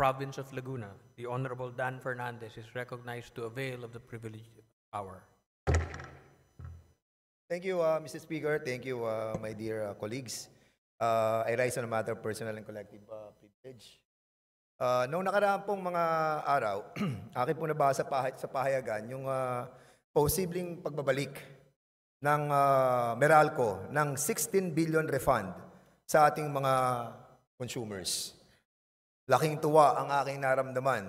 province of Laguna, the Honorable Dan Fernandez is recognized to avail of the privilege of power. Thank you, uh, Mr. Speaker. Thank you, uh, my dear uh, colleagues. Uh, I rise on a matter of personal and collective uh, privilege. Uh, noong nakaraan pong mga araw, akin po nabasa pahay, sa pahayagan yung uh, posibleng pagbabalik ng uh, Meralco ng 16 billion refund sa ating mga consumers. Laking tuwa ang aking naramdaman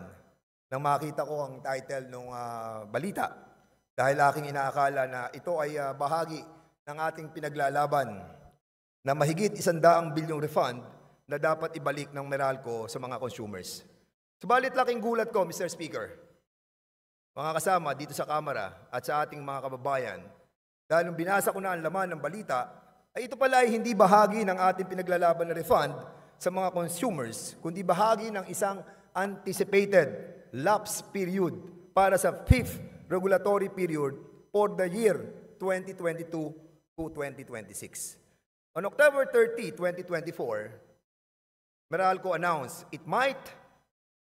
nang makita ko ang title ng uh, ah, balita dahil aking inaakala na ito ay uh, bahagi ng ating pinaglalaban na mahigit isandaang bilyong refund na dapat ibalik ng Meralco sa mga consumers. Subalit laking gulat ko, Mr. Speaker, mga kasama dito sa Kamara at sa ating mga kababayan, dahil nung binasa ko na ang laman ng balita, ay ito pala ay hindi bahagi ng ating pinaglalaban na refund sa mga consumers, kundi bahagi ng isang anticipated lapse period para sa fifth regulatory period for the year 2022 to 2026. On October 30, 2024, Meralco announced it might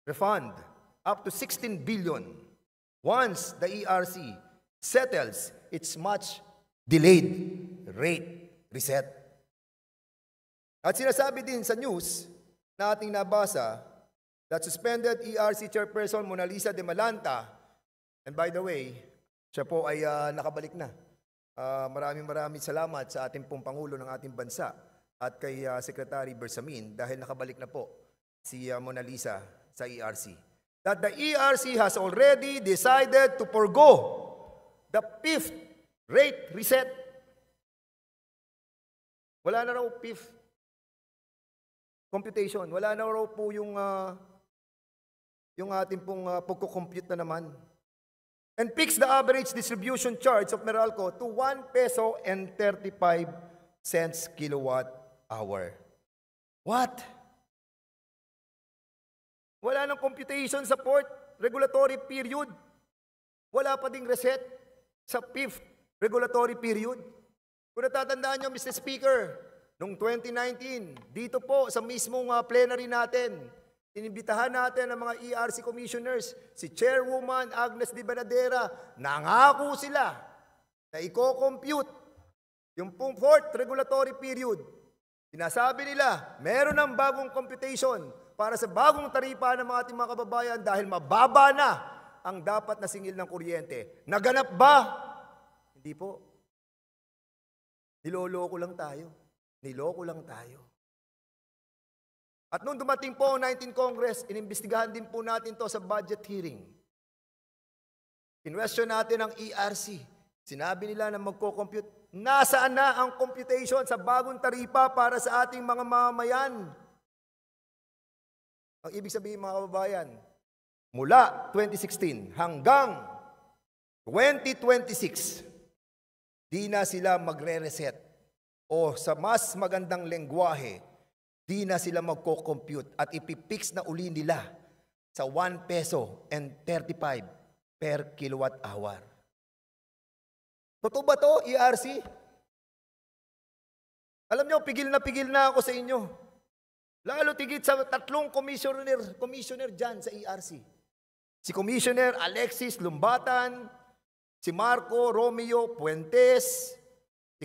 refund up to 16 billion once the ERC settles its much delayed rate reset at sinasabi din sa news na ating nabasa that suspended ERC chairperson Mona Lisa de Malanta, and by the way, siya po ay uh, nakabalik na. Uh, maraming maraming salamat sa ating pong Pangulo ng ating bansa at kay uh, Secretary Bersamin dahil nakabalik na po si uh, Mona Lisa sa ERC. That the ERC has already decided to forgo the fifth rate reset. Wala na raw fifth computation. Wala na raw po yung uh, yung ating pong uh, pagko-compute na naman. And fix the average distribution charge of Meralco to 1 peso and 35 cents kilowatt hour. What? Wala nang computation support regulatory period. Wala pa ding reset sa fifth regulatory period. Kung natatandaan nyo, Mr. Speaker, Noong 2019, dito po sa mismong uh, plenary natin, Inibitahan natin ang mga ERC commissioners, si Chairwoman Agnes Di Banadera, nangako sila na i-compute yung pong fourth regulatory period. Sinasabi nila, meron ng bagong computation para sa bagong taripa ng mga ating mga kababayan dahil mababa na ang dapat na singil ng kuryente. Naganap ba? Hindi po. Niloloko lang tayo. Niloko lang tayo. At nung dumating po ang 19 Congress, inimbestigahan din po natin to sa budget hearing. Inwestiyon natin ang ERC. Sinabi nila na magko-compute. Nasaan na ang computation sa bagong taripa para sa ating mga mamayan? Ang ibig sabihin mga kababayan, mula 2016 hanggang 2026, di na sila magre-reset o sa mas magandang lengguwahe, di na sila magko-compute at ipipix na uli nila sa 1 peso and 35 per kilowatt hour. Totoo ba to, ERC? Alam nyo, pigil na pigil na ako sa inyo. Lalo tigit sa tatlong commissioner, commissioner dyan sa ERC. Si Commissioner Alexis Lumbatan, si Marco Romeo Puentes,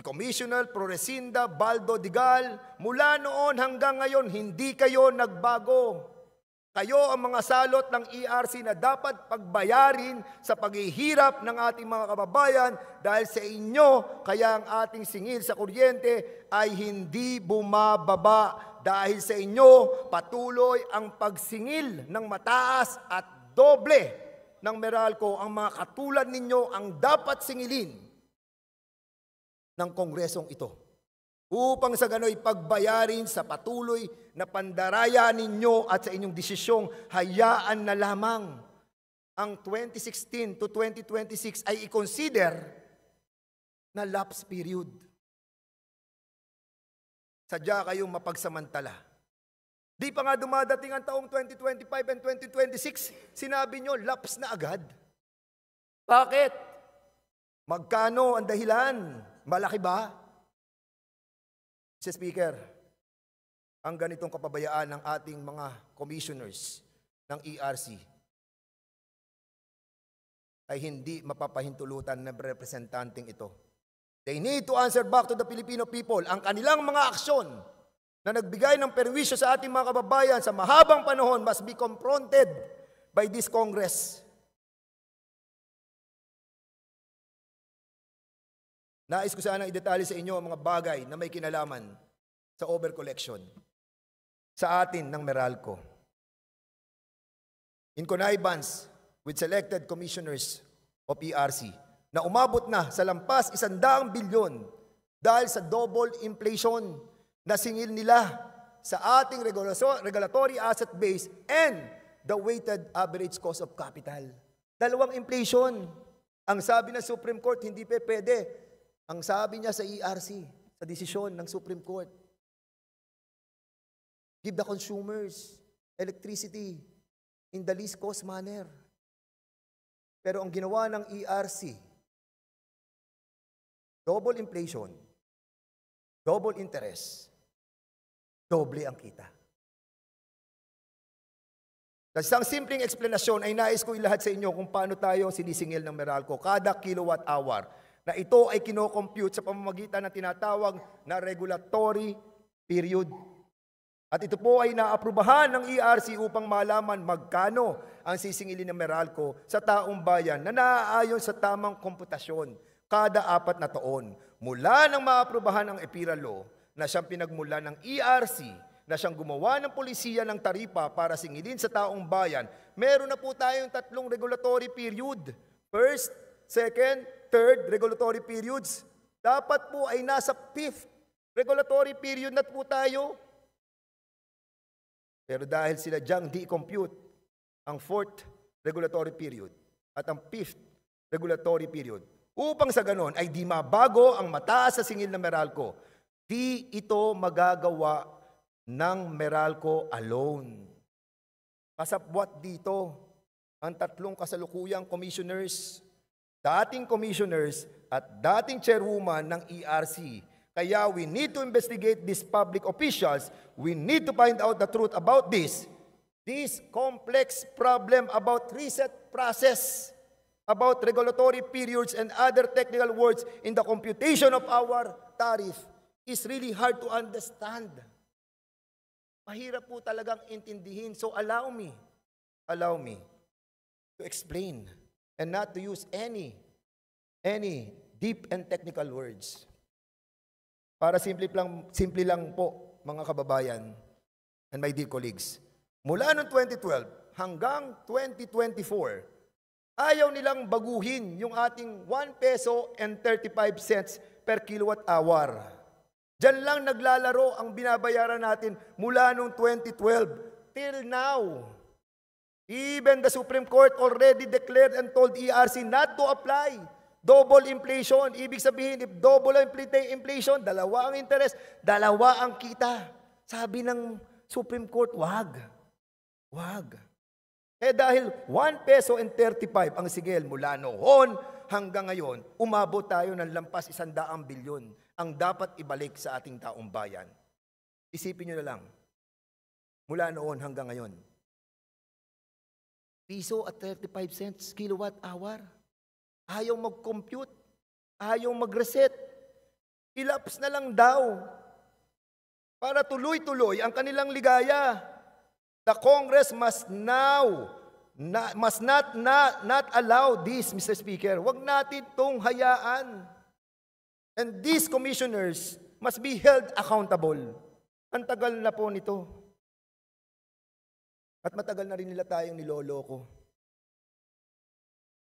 ni Commissioner Floresinda Baldo Digal, mula noon hanggang ngayon hindi kayo nagbago. Kayo ang mga salot ng ERC na dapat pagbayarin sa paghihirap ng ating mga kababayan dahil sa inyo kaya ang ating singil sa kuryente ay hindi bumababa dahil sa inyo patuloy ang pagsingil ng mataas at doble ng Meralco ang mga katulad ninyo ang dapat singilin ng kongresong ito upang sa gano'y pagbayarin sa patuloy na pandaraya ninyo at sa inyong desisyong hayaan na lamang ang 2016 to 2026 ay i-consider na lapse period. Sadya kayong mapagsamantala. Di pa nga dumadating ang taong 2025 and 2026, sinabi nyo, lapse na agad. Bakit? Magkano ang dahilan? Malaki ba? Mr. Speaker, ang ganitong kapabayaan ng ating mga commissioners ng ERC ay hindi mapapahintulutan ng representanting ito. They need to answer back to the Filipino people ang kanilang mga aksyon na nagbigay ng perwisyo sa ating mga kababayan sa mahabang panahon must be confronted by this Congress. Nais ko sanang idetalye sa inyo ang mga bagay na may kinalaman sa over-collection sa atin ng Meralco. In connivance with selected commissioners of PRC e na umabot na sa lampas isandaang bilyon dahil sa double inflation na singil nila sa ating regulatory asset base and the weighted average cost of capital. Dalawang inflation. Ang sabi ng Supreme Court, hindi pa pwede ang sabi niya sa ERC, sa desisyon ng Supreme Court, give the consumers electricity in the least cost manner. Pero ang ginawa ng ERC, double inflation, double interest, doble ang kita. Sa isang simpleng explanation ay nais ko ilahat sa inyo kung paano tayo sinisingil ng Meralco. Kada kilowatt hour na ito ay kinocompute sa pamamagitan ng tinatawag na regulatory period. At ito po ay naaprubahan ng ERC upang malaman magkano ang sisingilin ng Meralco sa taong bayan na naaayon sa tamang komputasyon kada apat na taon mula nang maaprubahan ang EPIRA law na siyang pinagmula ng ERC na siyang gumawa ng polisiya ng taripa para singilin sa taong bayan, meron na po tayong tatlong regulatory period. First, second, third regulatory periods. Dapat po ay nasa fifth regulatory period na po tayo. Pero dahil sila dyang di compute ang fourth regulatory period at ang fifth regulatory period upang sa ganon ay di mabago ang mataas sa singil ng Meralco. Di ito magagawa ng Meralco alone. Pasapwat dito ang tatlong kasalukuyang commissioners dating commissioners at dating chairwoman ng ERC. Kaya we need to investigate these public officials. We need to find out the truth about this. This complex problem about reset process, about regulatory periods and other technical words in the computation of our tariff is really hard to understand. Mahirap po talagang intindihin. So allow me, allow me to explain and not to use any, any deep and technical words. Para simple lang, simple lang po, mga kababayan and my dear colleagues. Mula noong 2012 hanggang 2024, ayaw nilang baguhin yung ating 1 peso and 35 cents per kilowatt hour. Diyan lang naglalaro ang binabayaran natin mula noong 2012 till now. Even the Supreme Court already declared and told ERC not to apply double inflation. Ibig sabihin, if double inflation, dalawa ang interest, dalawa ang kita. Sabi ng Supreme Court, wag. Wag. Eh dahil 1 peso and 35 ang sigil mula noon hanggang ngayon, umabot tayo ng lampas isandaang bilyon ang dapat ibalik sa ating taong bayan. Isipin nyo na lang, mula noon hanggang ngayon, Piso at 35 cents kilowatt hour. Ayaw mag-compute. Ayaw mag-reset. Ilaps na lang daw para tuloy-tuloy ang kanilang ligaya. The Congress must now na, must not, not, not allow this, Mr. Speaker. Huwag natin itong hayaan. And these commissioners must be held accountable. Ang tagal na po nito. At matagal na rin nila tayong niloloko.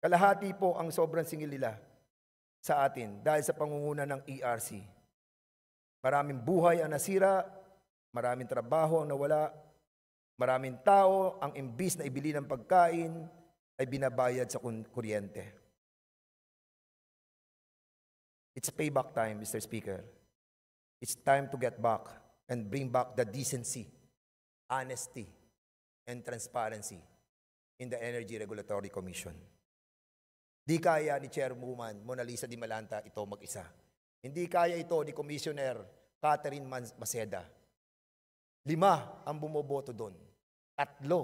Kalahati po ang sobrang singil nila sa atin dahil sa pangunguna ng ERC. Maraming buhay ang nasira, maraming trabaho ang nawala, maraming tao ang imbis na ibili ng pagkain ay binabayad sa kuryente. It's payback time, Mr. Speaker. It's time to get back and bring back the decency, honesty, and transparency in the Energy Regulatory Commission. Di kaya ni Chairwoman Mona Lisa Di Malanta ito mag-isa. Hindi kaya ito ni Commissioner Catherine Maseda. Lima ang bumoboto doon. Tatlo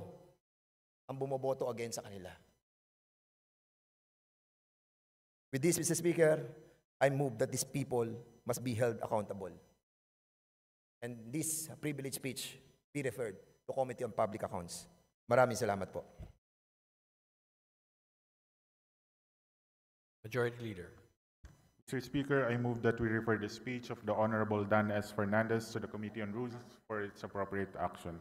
ang bumoboto against sa kanila. With this, Mr. Speaker, I move that these people must be held accountable. And this privilege speech be referred to Committee on Public Accounts. Maraming salamat po. Majority Leader. Mr. Speaker, I move that we refer the speech of the Honorable Dan S. Fernandez to the Committee on Rules for its appropriate action.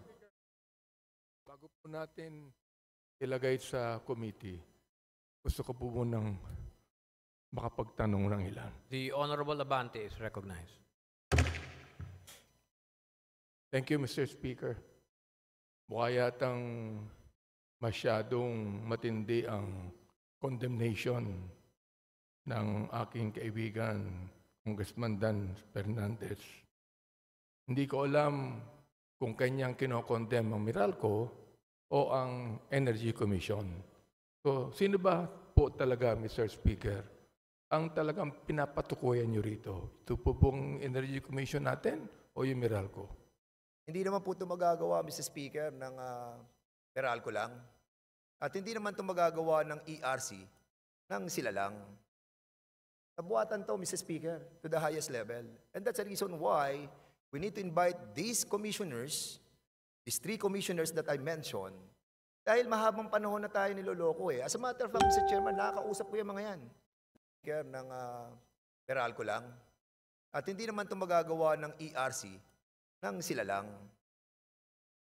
Bago po natin ilagay sa committee, gusto ko po munang makapagtanong ng ilan. The Honorable Abante is recognized. Thank you, Mr. Speaker mukha yatang masyadong matindi ang condemnation ng aking kaibigan, Congressman Dan Fernandez. Hindi ko alam kung kanyang kinokondem ang Meralco o ang Energy Commission. So, sino ba po talaga, Mr. Speaker, ang talagang pinapatukuyan nyo rito? Ito po pong Energy Commission natin o yung Meralco? Hindi naman po ito magagawa, Mr. Speaker, ng uh, ah, Peralco lang. At hindi naman ito magagawa ng ERC ng sila lang. Nabuatan to, Mr. Speaker, to the highest level. And that's the reason why we need to invite these commissioners, these three commissioners that I mentioned, dahil mahabang panahon na tayo niloloko eh. As a matter of fact, Mr. Chairman, nakakausap ko yung mga yan. Speaker, ng uh, ah, Peralco lang. At hindi naman ito magagawa ng ERC ng sila lang.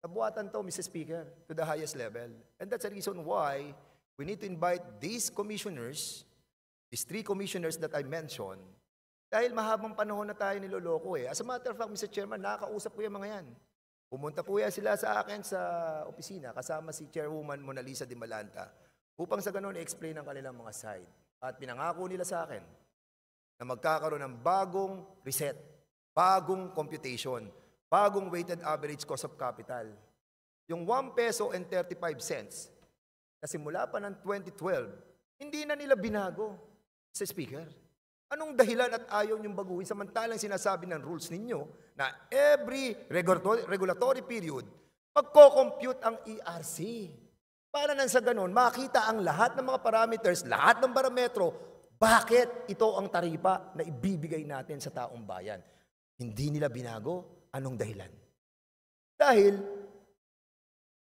Kabuatan to, Mr. Speaker, to the highest level. And that's the reason why we need to invite these commissioners, these three commissioners that I mentioned, dahil mahabang panahon na tayo niloloko eh. As a matter of fact, Mr. Chairman, nakakausap ko yung mga yan. Pumunta po yan sila sa akin sa opisina kasama si Chairwoman Mona Lisa Dimalanta upang sa ganun i-explain ang kanilang mga side. At pinangako nila sa akin na magkakaroon ng bagong reset, bagong computation, bagong weighted average cost of capital. Yung 1 peso and 35 cents na simula pa ng 2012, hindi na nila binago sa speaker. Anong dahilan at ayaw niyong baguhin samantalang sinasabi ng rules ninyo na every regulatory period, pagko-compute ang ERC. Para nang sa ganun, makita ang lahat ng mga parameters, lahat ng barometro, bakit ito ang taripa na ibibigay natin sa taong bayan. Hindi nila binago Anong dahilan? Dahil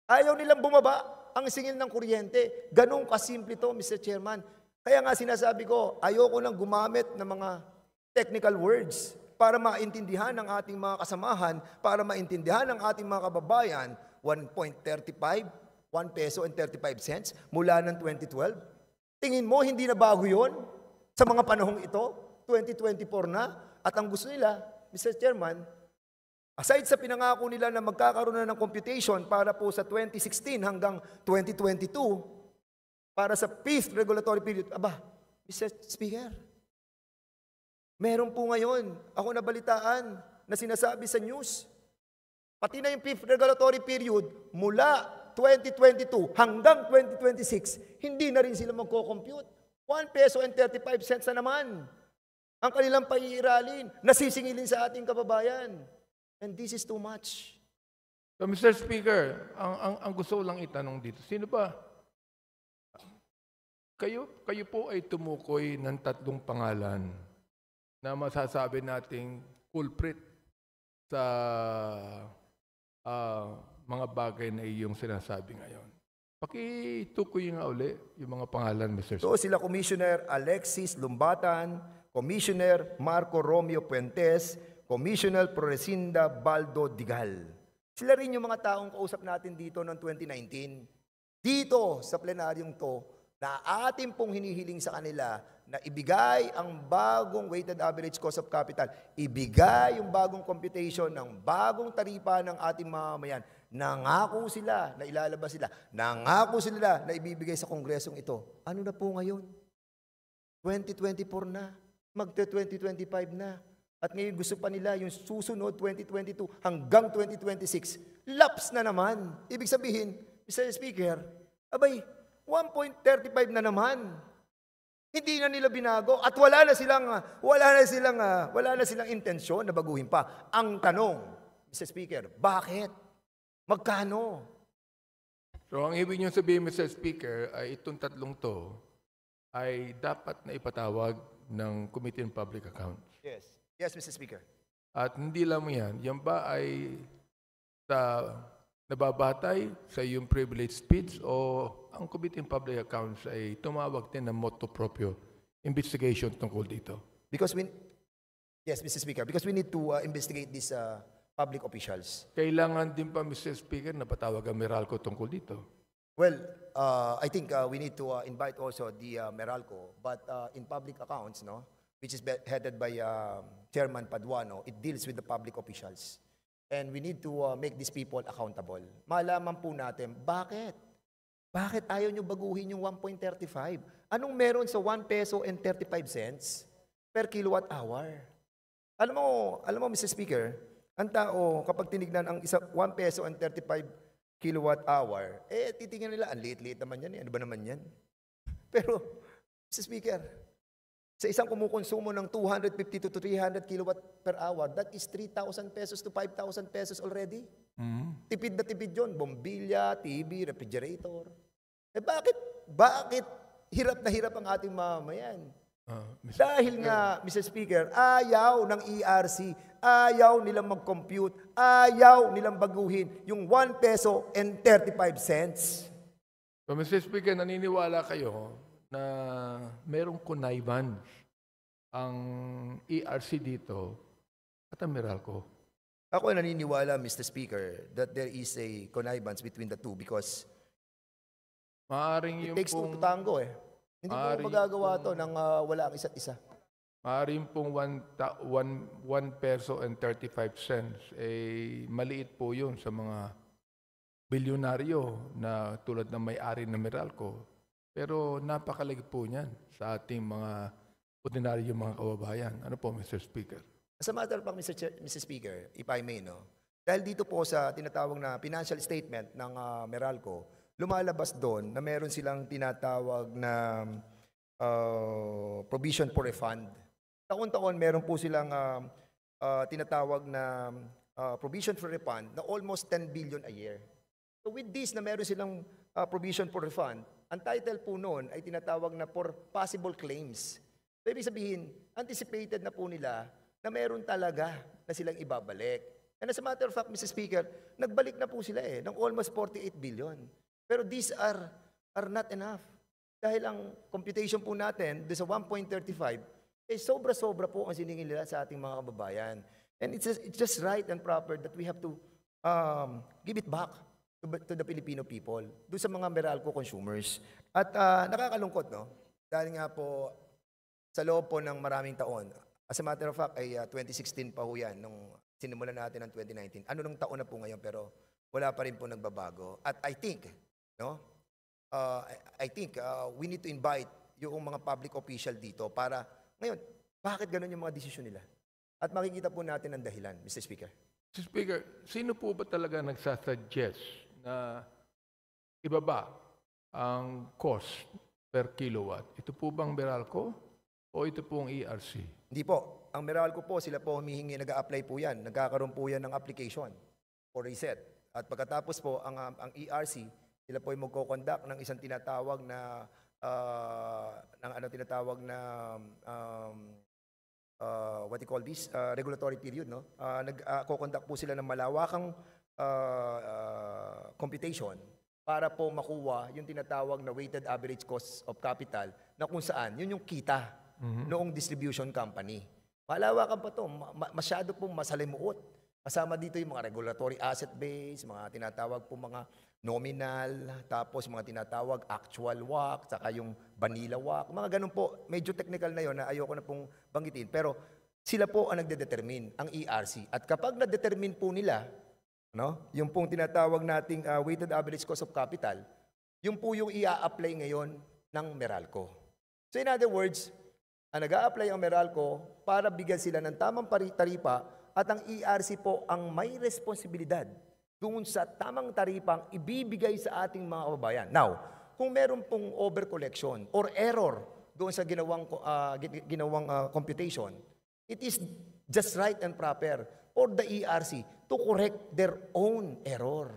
ayaw nilang bumaba ang singil ng kuryente. Ganun kasimple to, Mr. Chairman. Kaya nga sinasabi ko, ayoko nang gumamit ng mga technical words para maintindihan ng ating mga kasamahan, para maintindihan ng ating mga kababayan, 1.35, 1 peso and 35 cents mula ng 2012. Tingin mo, hindi na bago yon sa mga panahong ito, 2024 na, at ang gusto nila, Mr. Chairman, Aside sa pinangako nila na magkakaroon na ng computation para po sa 2016 hanggang 2022, para sa fifth regulatory period, aba, Mr. Speaker, meron po ngayon, ako nabalitaan na sinasabi sa news, pati na yung fifth regulatory period, mula 2022 hanggang 2026, hindi na rin sila magko-compute. 1 peso and 35 cents na naman ang kanilang paiiralin, nasisingilin sa ating kababayan. And this is too much. So Mr. Speaker, ang, ang, ang gusto ko lang itanong dito, sino ba? Kayo, kayo po ay tumukoy ng tatlong pangalan na masasabi nating culprit sa uh, mga bagay na iyong sinasabi ngayon. Pakitukoy nga uli yung mga pangalan, Mr. Speaker. So sila Commissioner Alexis Lumbatan, Commissioner Marco Romeo Puentes, Commissioner Floresinda Baldo Digal. Sila rin yung mga taong kausap natin dito noong 2019. Dito sa plenaryong to, na atin pong hinihiling sa kanila na ibigay ang bagong weighted average cost of capital, ibigay yung bagong computation ng bagong taripa ng ating mamamayan. Nangako sila na ilalabas sila. Nangako sila na ibibigay sa kongresong ito. Ano na po ngayon? 2024 na. Magte-2025 na. At ngayon gusto pa nila yung susunod 2022 hanggang 2026, Laps na naman. Ibig sabihin, Mr. Speaker, abay, 1.35 na naman. Hindi na nila binago at wala na silang ah, wala na silang ah, wala na silang intensyon na baguhin pa. Ang tanong, Mr. Speaker, bakit? Magkano? So ang ibig niyo sabihin Mr. Speaker ay itong tatlong to ay dapat na ipatawag ng Committee on Public Account. Yes, Mr. Speaker. At hindi lang yan, yan ba ay sa nababatay sa iyong privileged speech o ang Committee on Public Accounts ay tumawag din ng motu proprio investigation tungkol dito? Because we, yes, Mr. Speaker, because we need to uh, investigate these uh, public officials. Kailangan din pa, Mr. Speaker, na patawag ang Meralco tungkol dito. Well, uh, I think uh, we need to uh, invite also the uh, Meralco, but uh, in public accounts, no? which is headed by um, Chairman Paduano, it deals with the public officials. And we need to uh, make these people accountable. Malaman po natin, bakit? Bakit ayaw nyo baguhin yung 1.35? Anong meron sa 1 peso and 35 cents per kilowatt hour? Alam mo, alam mo Mr. Speaker, ang tao kapag tinignan ang isa 1 peso and 35 kilowatt hour, eh titingnan nila, ang late-late naman yan, eh, ano ba naman yan? Pero Mr. Speaker, sa isang kumukonsumo ng 250 to 300 kilowatt per hour, that is 3,000 pesos to 5,000 pesos already. Mm-hmm. Tipid na tipid yon, Bombilya, TV, refrigerator. Eh bakit, bakit hirap na hirap ang ating mamayan? Uh, ah, Dahil nga, Mr. Speaker, ayaw ng ERC, ayaw nilang mag-compute, ayaw nilang baguhin yung 1 peso and 35 cents. So, Mr. Speaker, naniniwala kayo na merong connivance ang ERC dito at ang Meralco. Ako ay naniniwala, Mr. Speaker, that there is a connivance between the two because Maaring it yung takes pong, two to tango eh. Hindi po magagawa to nang uh, wala ang isa't isa. Maaring pong 1 peso and 35 cents, eh maliit po yun sa mga bilyonaryo na tulad ng may-ari ng Meralco. Pero napakalig po niyan sa ating mga ordinaryong mga kababayan. Ano po, Mr. Speaker? As a matter of fact, Mr. Ch- Mr. Speaker, if I may, no? Dahil dito po sa tinatawag na financial statement ng ah, Meralco, lumalabas doon na meron silang tinatawag na ah, provision for a fund. Taon-taon meron po silang ah, ah, tinatawag na ah, provision for a fund na almost 10 billion a year. So with this na meron silang ah, provision for a fund, ang title po noon ay tinatawag na for possible claims. So, ibig sabihin, anticipated na po nila na meron talaga na silang ibabalik. And as a matter of fact, Mr. Speaker, nagbalik na po sila eh, ng almost 48 billion. Pero these are, are not enough. Dahil ang computation po natin, sa 1.35, eh sobra-sobra po ang siningin nila sa ating mga kababayan. And it's just, it's just right and proper that we have to um, give it back to, to the Filipino people, do sa mga Meralco consumers. At uh, nakakalungkot, no? Dahil nga po, sa loob po ng maraming taon, as a matter of fact, ay uh, ah, 2016 pa ho yan, nung sinimulan natin ng 2019. Ano nung taon na po ngayon, pero wala pa rin po nagbabago. At I think, no? Uh, I think uh, we need to invite yung mga public official dito para, ngayon, bakit ganun yung mga desisyon nila? At makikita po natin ang dahilan, Mr. Speaker. Mr. Speaker, sino po ba talaga nagsasuggest na ibaba ang cost per kilowatt. Ito po bang Meralco o ito po ang ERC? Hindi po. Ang Meralco po, sila po humihingi, nag-a-apply po yan. Nagkakaroon po yan ng application for reset. At pagkatapos po, ang, um, ang ERC, sila po ay magkoconduct ng isang tinatawag na uh, ng ano tinatawag na um, uh, what you call this, uh, regulatory period, no? Uh, nag-conduct po sila ng malawakang uh, uh, computation para po makuha yung tinatawag na weighted average cost of capital na kung saan yun yung kita mm-hmm. noong distribution company. Malawakan pa to, masyado pong masalimuot. Kasama dito yung mga regulatory asset base, mga tinatawag po mga nominal, tapos mga tinatawag actual walk, saka yung vanilla WAC, mga ganun po. Medyo technical na yon na ayoko na pong banggitin. Pero sila po ang nagdedetermine, ang ERC. At kapag na-determine po nila No? Yung pong tinatawag nating uh, weighted average cost of capital, yung po yung ia-apply ngayon ng Meralco. So in other words, ang nag a apply ang Meralco para bigyan sila ng tamang tarifa at ang ERC po ang may responsibilidad doon sa tamang taripang ibibigay sa ating mga kababayan. Now, kung meron pong over collection or error doon sa ginawang uh, ginawang uh, computation, it is just right and proper, or the ERC, to correct their own error.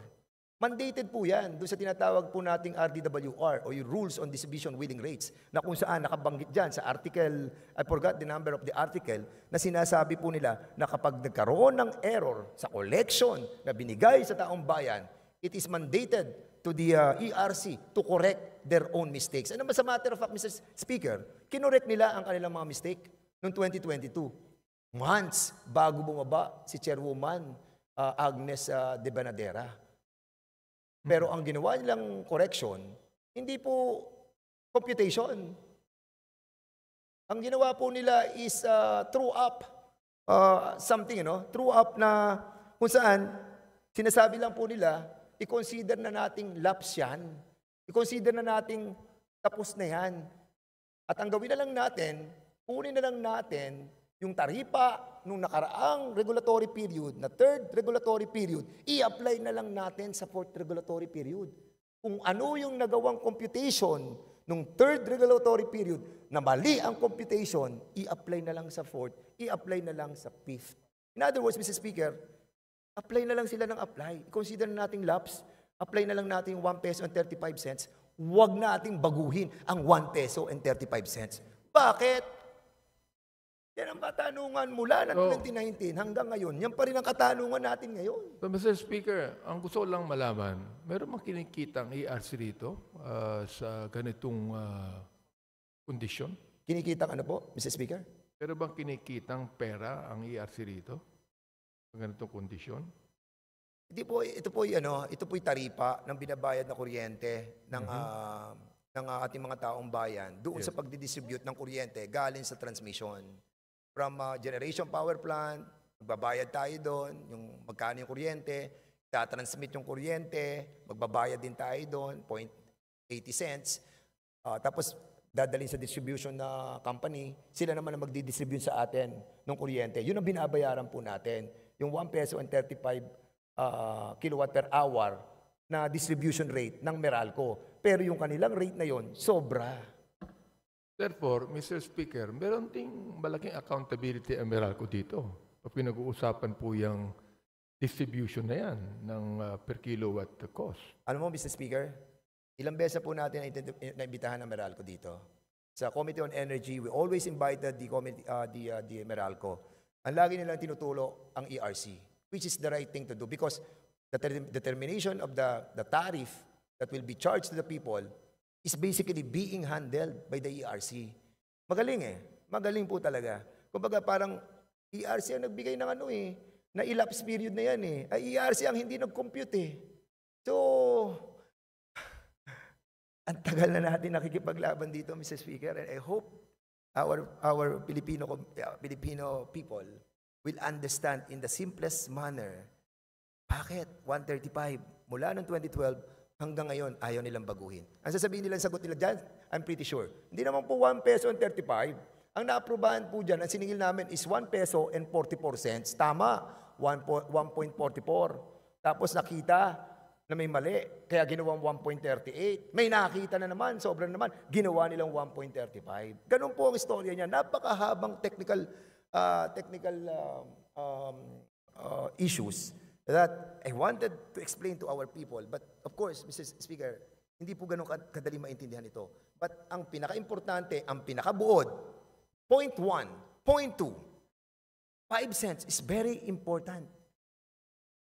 Mandated po yan doon sa tinatawag po nating RDWR o yung Rules on Distribution Wheeling Rates na kung saan nakabanggit dyan sa article, I forgot the number of the article, na sinasabi po nila na kapag nagkaroon ng error sa collection na binigay sa taong bayan, it is mandated to the uh, ERC to correct their own mistakes. And ba sa matter of fact, Mr. Speaker, kinorek nila ang kanilang mga mistake noong 2022 months bago bumaba si Chairwoman uh, Agnes uh, de Benadera. Pero mm-hmm. ang ginawa nilang correction, hindi po computation. Ang ginawa po nila is uh, throw up uh, something, you know, throw up na kung saan sinasabi lang po nila, i-consider na nating lapse yan. I-consider na nating tapos na yan. At ang gawin na lang natin, kunin na lang natin yung taripa nung nakaraang regulatory period, na third regulatory period, i-apply na lang natin sa fourth regulatory period. Kung ano yung nagawang computation nung third regulatory period na mali ang computation, i-apply na lang sa fourth, i-apply na lang sa fifth. In other words, Mr. Speaker, apply na lang sila ng apply. Consider na nating lapse, apply na lang natin yung 1 peso and 35 cents. Huwag nating baguhin ang 1 peso and 35 cents. Bakit? Yan ang katanungan mula ng oh. 2019 hanggang ngayon. Yan pa rin ang katanungan natin ngayon. So, Mr. Speaker, ang gusto ko lang malaman, meron bang ang ERC rito uh, sa ganitong uh, ah, kinikita Kinikitang ano po, Mr. Speaker? Pero bang kinikitang pera ang ERC rito sa ganitong kondisyon? Hindi po, ito po ano, ito po taripa ng binabayad na kuryente ng mm-hmm. uh, ng ating mga taong bayan doon yes. sa pagdidistribute ng kuryente galing sa transmission from uh, generation power plant, magbabayad tayo doon, yung magkano yung kuryente, tatransmit yung kuryente, magbabayad din tayo doon, 0.80 cents. Uh, tapos dadalhin sa distribution na company, sila naman ang magdidistribute sa atin ng kuryente. Yun ang binabayaran po natin. Yung 1 peso and 35 uh, ah, kilowatt per hour na distribution rate ng Meralco. Pero yung kanilang rate na yon sobra. Therefore, Mr. Speaker, meron ding malaking accountability ang Meralco dito. Pinag-uusapan po yung distribution na yan ng uh, per kilowatt cost. Alam mo, Mr. Speaker, ilang beses po natin naimbitahan ng Meralco dito. Sa Committee on Energy, we always invited the, uh, the, uh, the Meralco. Ang lagi nilang tinutulo ang ERC, which is the right thing to do because the determination of the, the tariff that will be charged to the people is basically being handled by the ERC. Magaling eh. Magaling po talaga. Kumbaga parang ERC ang nagbigay ng ano eh, na elapse period na yan eh. Ay, ERC ang hindi nag-compute eh. So, ang tagal na natin nakikipaglaban dito, Mr. Speaker, and I hope our, our Filipino, Filipino uh, people will understand in the simplest manner bakit 135 mula noong 2012 Hanggang ngayon, ayaw nilang baguhin. Ang sasabihin nila, sagot nila dyan, I'm pretty sure. Hindi naman po 1 peso and 35. Ang naaprubahan po dyan, ang siningil namin is 1 peso and 44 cents. Tama, 1.44. Tapos nakita na may mali, kaya ginawang 1.38. May nakita na naman, sobrang naman, ginawa nilang 1.35. Ganun po ang istorya niya. Napakahabang technical, uh, technical um, um, uh, issues that I wanted to explain to our people. But of course, Mrs. Speaker, hindi po ganun kadali maintindihan ito. But ang pinaka-importante, ang pinakabuod, point one, point two, five cents is very important.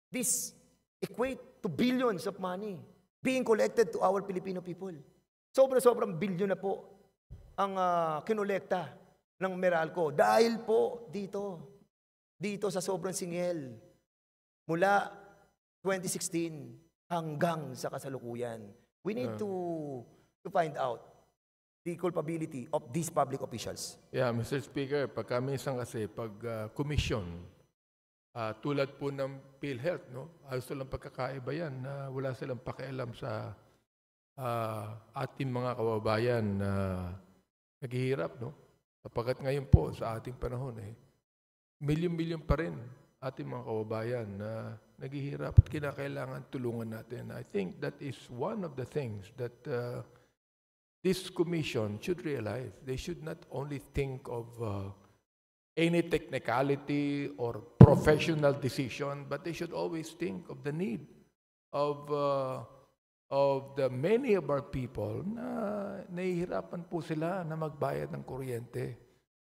This equate to billions of money being collected to our Filipino people. Sobra-sobrang bilyon na po ang uh, kinolekta ng Meralco dahil po dito, dito sa sobrang singil mula 2016 hanggang sa kasalukuyan. We need to to find out the culpability of these public officials. Yeah, Mr. Speaker, pagka isang kasi pag uh, commission, uh, tulad po ng PhilHealth, no? ayos lang pagkakaiba yan na wala silang pakialam sa uh, ating mga kababayan na naghihirap. No? Sapagat ngayon po sa ating panahon, eh, milyon-milyon pa rin ating mga kababayan na naghihirap at kinakailangan tulungan natin. I think that is one of the things that uh, this commission should realize. They should not only think of uh, any technicality or professional decision, but they should always think of the need of uh, of the many of our people na nahihirapan po sila na magbayad ng kuryente.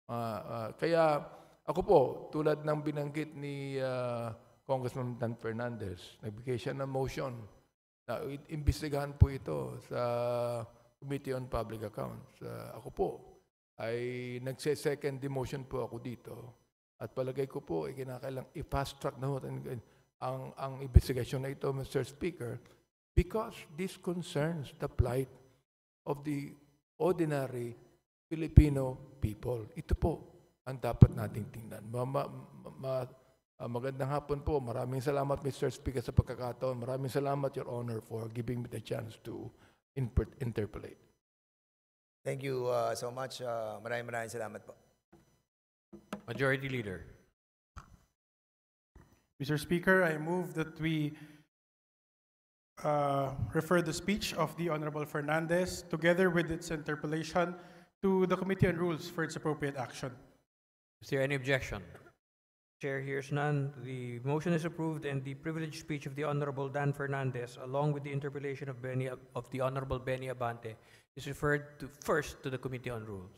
Uh, uh, kaya ako po, tulad ng binanggit ni uh, Congressman Dan Fernandez, nagbigay siya ng motion na imbestigahan po ito sa Committee on Public Accounts. Uh, ako po ay nagse-second motion po ako dito. At palagay ko po, ay kinakailang i-fast track na ho ang, ang investigasyon na ito, Mr. Speaker, because this concerns the plight of the ordinary Filipino people. Ito po ang dapat nating tingnan. Ma, ma, ma, uh, magandang hapon po. Maraming salamat, Mr. Speaker, sa pagkakataon. Maraming salamat, Your Honor, for giving me the chance to input, interpolate. Thank you uh, so much. Uh, maraming maraming salamat po. Majority Leader. Mr. Speaker, I move that we uh, refer the speech of the Honorable Fernandez, together with its interpolation, to the Committee on Rules for its appropriate action. Is there any objection? Chair hears none. The motion is approved and the privileged speech of the Honorable Dan Fernandez, along with the interpolation of, Benny, of the Honorable Benny Abante, is referred to first to the Committee on Rules.